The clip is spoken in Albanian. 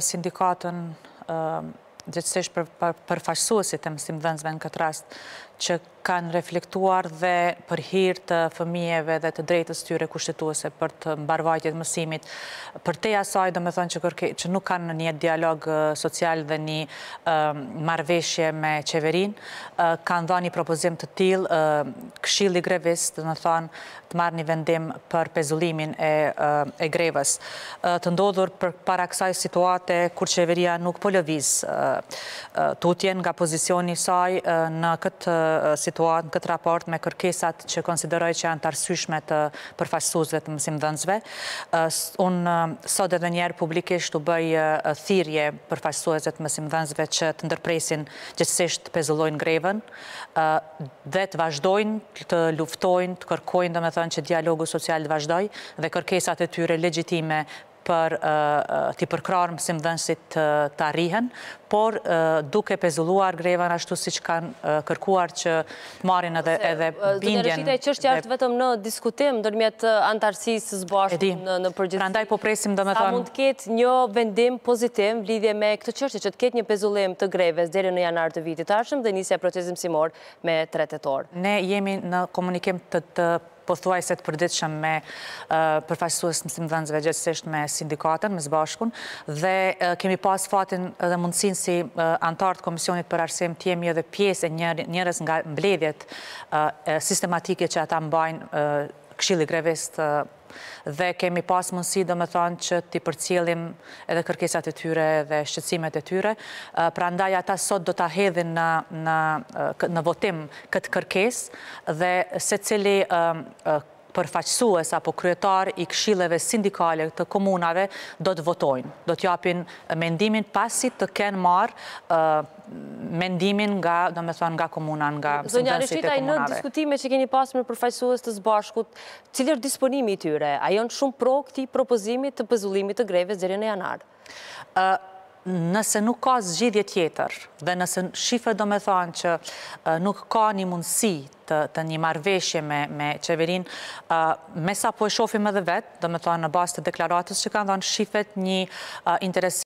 sindikatën djetësish për përfaqësuesit e mësim dëndzme në këtë rast, që kanë reflektuar dhe për hirë të fëmijeve dhe të drejtës tyre kushtetuese për të mbarvajtjet mësimit. Për te asaj, do me thonë që nuk kanë në një dialog social dhe një marveshje me qeverin, kanë dha një propozim të tilë, këshili grevis, do me thonë, të marrë një vendim për pezullimin e greves. Të ndodhur për para kësaj situate, kur qeveria nuk po lëviz të utjen nga pozicioni saj në këtë situatë, situatë në këtë raport me kërkesat që konsideroj që janë të arsyshme të përfaqësuzve të mësim dëndzve. Unë sot edhe njerë publikisht të bëj thirje përfaqësuzve të mësim dëndzve që të ndërpresin gjithësisht të pezullojnë greven, dhe të vazhdojnë, të luftojnë, të kërkojnë, dhe me thënë që dialogu social të vazhdoj, dhe kërkesat e tyre legjitime për t'i përkrarë mësim dhenësit të arrihen, por duke pezulluar grevan ashtu si që kanë kërkuar që të marin edhe bindjen... Dhe në rëshitej që është jashtë vetëm në diskutim, dërmjet antarësisë së në përgjithë. Prandaj po presim dhe me thonë... Sa mund të ketë një vendim pozitim lidhje me këtë qështë që të ketë një pezullim të greves së deri në janar të vitit ashtëm dhe njësja procesim simor me tretetor. Ne jemi në komunikim të pothuaj se të përditëshëm me përfaqësues mësim dhenëzve gjithësisht me sindikatën, me zbashkun, dhe kemi pas fatin dhe mundësin si antartë komisionit për arsim të jemi edhe pjesë e njërës nga mbledhjet sistematike që ata mbajnë këshili grevist dhe kemi pas mundësi dhe me thonë që ti përcilim edhe kërkesat e tyre dhe shqecimet e tyre. Uh, pra ndaj ata sot do të ahedhin uh, në votim këtë kërkes dhe se cili um, uh, përfaqësues apo kryetar i kshileve sindikale të komunave do të votojnë, do të japin mendimin pasit të kenë marë mendimin nga, do me thonë, nga komunan, nga mësëndësit e komunave. Zonja Rishita, i në diskutime që keni pasë me përfaqësues të zbashkut, cilër disponimi i tyre, a jonë shumë pro këti propozimi të pëzullimit të greve zërën e janarë? nëse nuk ka zgjidhje tjetër dhe nëse shifet do me thonë që nuk ka një mundësi të një marveshje me qeverin, me sa po e shofim edhe vetë, do me thonë në bastë të deklaratës që kanë thonë shifët një interes